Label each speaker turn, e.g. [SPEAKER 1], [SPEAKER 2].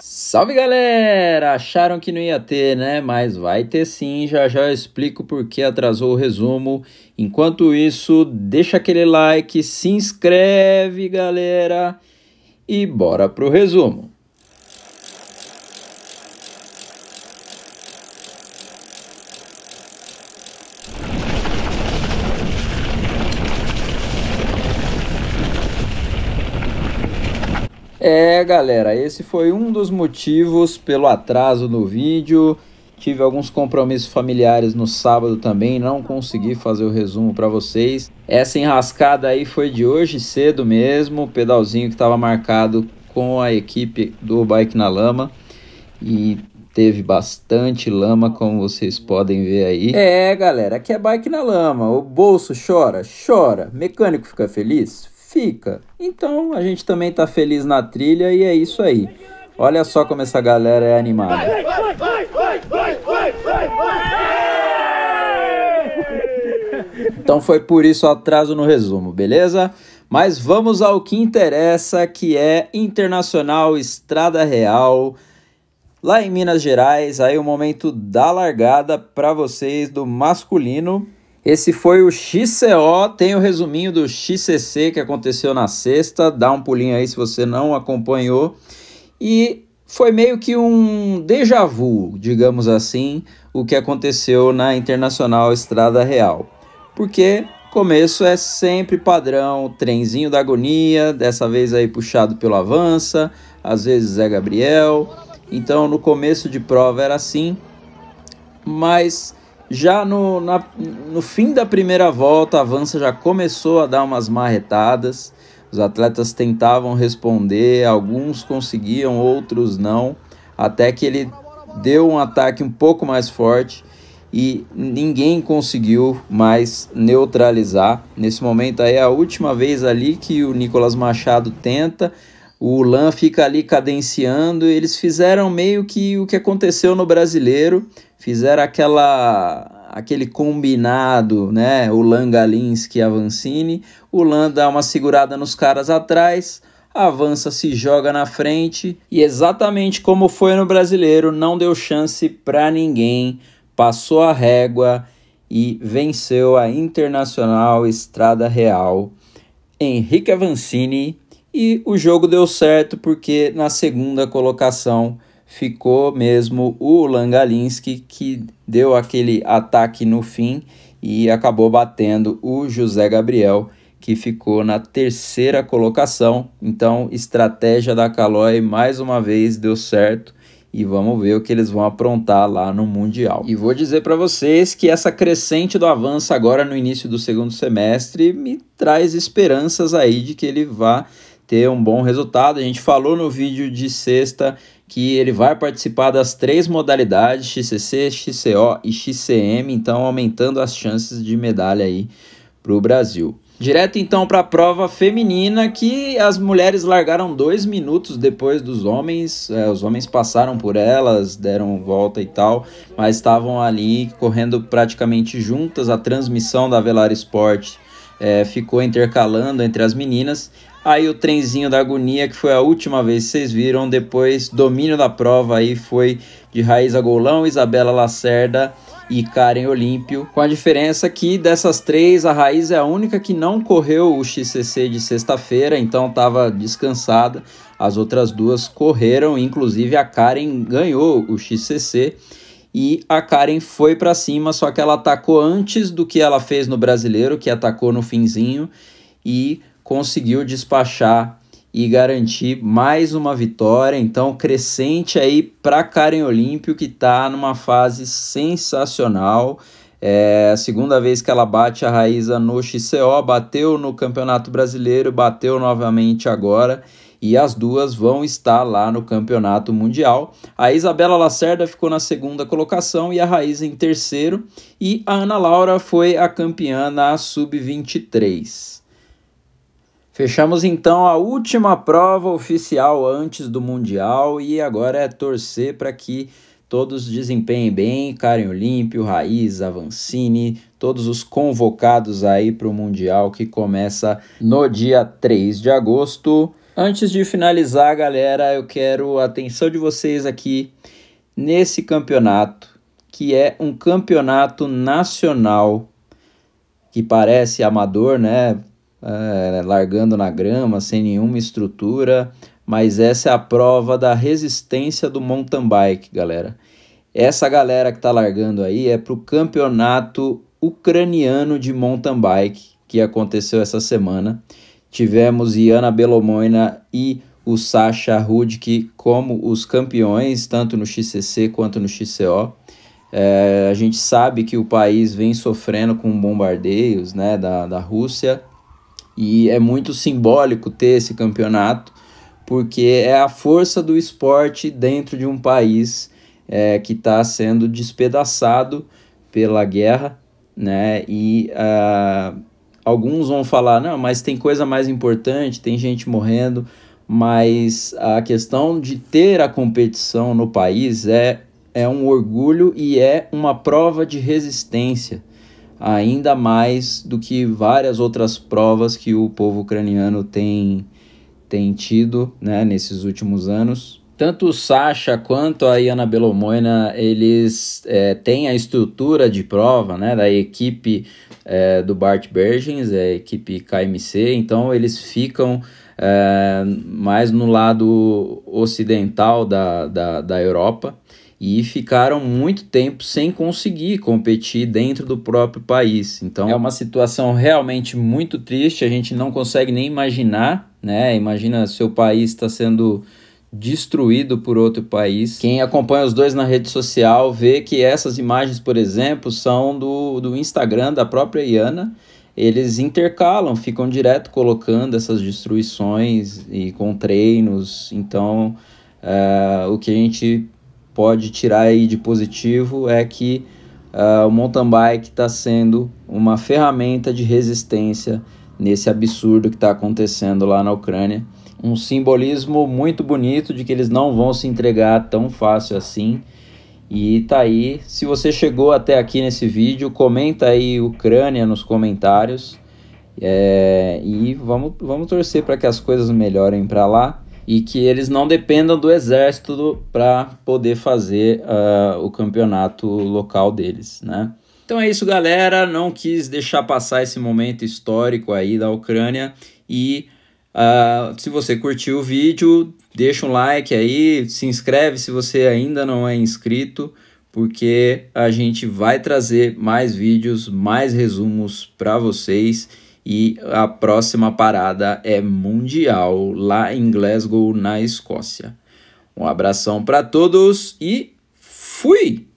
[SPEAKER 1] Salve galera! Acharam que não ia ter, né? Mas vai ter sim, já já explico porque atrasou o resumo. Enquanto isso, deixa aquele like, se inscreve galera e bora pro resumo. É, galera, esse foi um dos motivos pelo atraso no vídeo. Tive alguns compromissos familiares no sábado também, não consegui fazer o resumo para vocês. Essa enrascada aí foi de hoje cedo mesmo, o pedalzinho que estava marcado com a equipe do Bike na Lama e teve bastante lama, como vocês podem ver aí. É, galera, aqui é Bike na Lama. O bolso chora, chora. Mecânico fica feliz? fica. Então a gente também tá feliz na trilha e é isso aí. Olha só como essa galera é animada. Então foi por isso o atraso no resumo, beleza? Mas vamos ao que interessa, que é Internacional Estrada Real. Lá em Minas Gerais, aí o momento da largada para vocês do masculino esse foi o XCO, tem o resuminho do XCC que aconteceu na sexta, dá um pulinho aí se você não acompanhou. E foi meio que um déjà vu, digamos assim, o que aconteceu na Internacional Estrada Real. Porque começo é sempre padrão, trenzinho da agonia, dessa vez aí puxado pelo Avança, às vezes Zé Gabriel. Então no começo de prova era assim, mas já no, na, no fim da primeira volta, a Avança já começou a dar umas marretadas. Os atletas tentavam responder, alguns conseguiam, outros não, até que ele deu um ataque um pouco mais forte e ninguém conseguiu mais neutralizar. Nesse momento aí é a última vez ali que o Nicolas Machado tenta, o Lan fica ali cadenciando. Eles fizeram meio que o que aconteceu no brasileiro. Fizeram aquela aquele combinado, né? O Lan Galinski e Avancini. O Lan dá uma segurada nos caras atrás avança, se joga na frente e exatamente como foi no brasileiro, não deu chance para ninguém, passou a régua e venceu a Internacional Estrada Real. Henrique Avancini e o jogo deu certo porque na segunda colocação ficou mesmo o Langalinski que deu aquele ataque no fim e acabou batendo o José Gabriel que ficou na terceira colocação. Então, estratégia da Caloi mais uma vez deu certo e vamos ver o que eles vão aprontar lá no Mundial. E vou dizer para vocês que essa crescente do avanço agora no início do segundo semestre me traz esperanças aí de que ele vá ter um bom resultado. A gente falou no vídeo de sexta que ele vai participar das três modalidades, XCC, XCO e XCM, então aumentando as chances de medalha aí para o Brasil. Direto então para a prova feminina, que as mulheres largaram dois minutos depois dos homens. É, os homens passaram por elas, deram volta e tal, mas estavam ali correndo praticamente juntas. A transmissão da Velar Sport é, ficou intercalando entre as meninas. Aí o trenzinho da agonia, que foi a última vez que vocês viram. Depois, domínio da prova aí foi de Raíza Golão, Isabela Lacerda e Karen Olímpio. Com a diferença que dessas três, a Raíza é a única que não correu o XCC de sexta-feira, então estava descansada. As outras duas correram, inclusive a Karen ganhou o XCC. E a Karen foi para cima, só que ela atacou antes do que ela fez no brasileiro, que atacou no finzinho. E conseguiu despachar e garantir mais uma vitória. Então, crescente aí para Karen Olímpio, que está numa fase sensacional. É a segunda vez que ela bate a Raíza no XCO, bateu no Campeonato Brasileiro, bateu novamente agora. E as duas vão estar lá no Campeonato Mundial. A Isabela Lacerda ficou na segunda colocação e a Raíza em terceiro. E a Ana Laura foi a campeã na Sub-23. Fechamos então a última prova oficial antes do Mundial e agora é torcer para que todos desempenhem bem, Karen Olímpio, Raiz, Avancini, todos os convocados aí para o Mundial que começa no dia 3 de agosto. Antes de finalizar, galera, eu quero a atenção de vocês aqui nesse campeonato, que é um campeonato nacional que parece amador, né? é, largando na grama, sem nenhuma estrutura, mas essa é a prova da resistência do mountain bike, galera. Essa galera que está largando aí é para o campeonato ucraniano de mountain bike que aconteceu essa semana. Tivemos Iana Belomoina e o Sasha Rudk como os campeões, tanto no XCC quanto no XCO. É, eh, a gente sabe que o país vem sofrendo com bombardeios né, da, da Rússia, e é muito simbólico ter esse campeonato, porque é a força do esporte dentro de um país é, que está sendo despedaçado pela guerra, né? E uh, alguns vão falar, não, mas tem coisa mais importante, tem gente morrendo, mas a questão de ter a competição no país é, é um orgulho e é uma prova de resistência ainda mais do que várias outras provas que o povo ucraniano tem, tem tido né, nesses últimos anos. Tanto o Sasha quanto a Iana Belomoina, eles é, têm a estrutura de prova né, da equipe é, do Bart Bergens, é, a equipe KMC, então eles ficam é, mais no lado ocidental da, da, da Europa e ficaram muito tempo sem conseguir competir dentro do próprio país. Então é uma situação realmente muito triste, a gente não consegue nem imaginar, né? Imagina seu país está sendo destruído por outro país. Quem acompanha os dois na rede social vê que essas imagens, por exemplo, são do, do Instagram da própria Iana. Eles intercalam, ficam direto colocando essas destruições e com treinos. Então, uh, o que a gente pode tirar aí de positivo é que uh, o mountain bike está sendo uma ferramenta de resistência nesse absurdo que está acontecendo lá na Ucrânia. Um simbolismo muito bonito de que eles não vão se entregar tão fácil assim. E tá aí. Se você chegou até aqui nesse vídeo, comenta aí Ucrânia nos comentários. É, e vamos, vamos torcer para que as coisas melhorem para lá e que eles não dependam do exército para poder fazer uh, o campeonato local deles, né? Então é isso, galera. Não quis deixar passar esse momento histórico aí da Ucrânia e uh, se você curtiu o vídeo, deixa um like aí, se inscreve se você ainda não é inscrito, porque a gente vai trazer mais vídeos, mais resumos para vocês e a próxima parada é Mundial, lá em Glasgow, na Escócia. Um abração para todos e fui!